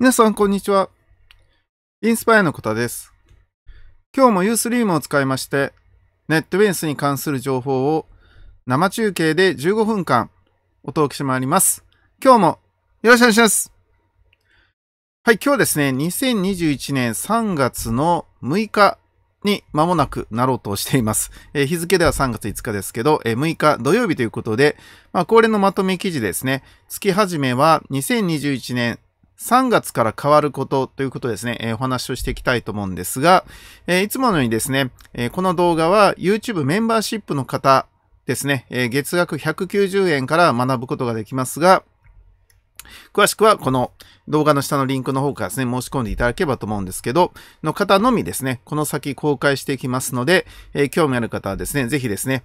皆さん、こんにちは。インスパイアのこたです。今日も Ustream を使いまして、ネットベースに関する情報を生中継で15分間お届けしてまいります。今日もよろしくお願いします。はい、今日はですね、2021年3月の6日に間もなくなろうとしています。えー、日付では3月5日ですけど、えー、6日土曜日ということで、まあ、恒例のまとめ記事ですね。月始めは2021年3月から変わることということですね、えー、お話をしていきたいと思うんですが、えー、いつものようにですね、えー、この動画は YouTube メンバーシップの方ですね、え月額190円から学ぶことができますが、詳しくはこの動画の下のリンクの方からですね、申し込んでいただければと思うんですけど、の方のみですね、この先公開していきますので、え興味ある方はですね、ぜひですね、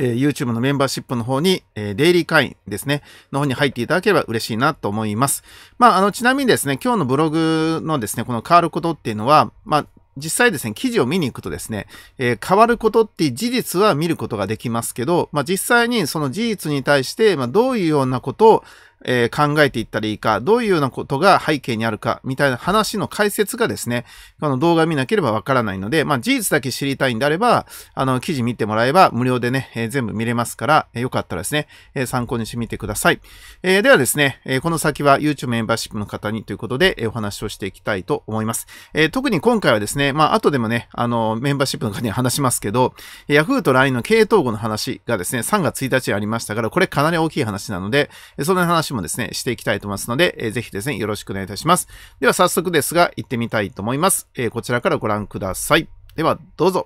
え YouTube のメンバーシップの方に、えデイリー会員ですね、の方に入っていただければ嬉しいなと思います。まあ、あの、ちなみにですね、今日のブログのですね、この変わることっていうのは、まあ、実際ですね、記事を見に行くとですね、えー、変わることって事実は見ることができますけど、まあ、実際にその事実に対して、まあ、どういうようなことをえー、考えていったらいいか、どういうようなことが背景にあるか、みたいな話の解説がですね、この動画見なければわからないので、まあ、事実だけ知りたいんであれば、あの、記事見てもらえば無料でね、えー、全部見れますから、えー、よかったらですね、え参考にしてみてください。えではですね、えこの先は YouTube メンバーシップの方にということで、えお話をしていきたいと思います。え特に今回はですね、まあ、後でもね、あの、メンバーシップの方に話しますけど、Yahoo と LINE の系統語の話がですね、3月1日にありましたから、これかなり大きい話なので、その話もですね、していきたいと思いますので、えー、ぜひですね、よろしくお願いいたします。では早速ですが、行ってみたいと思います。えー、こちらからご覧ください。では、どうぞ。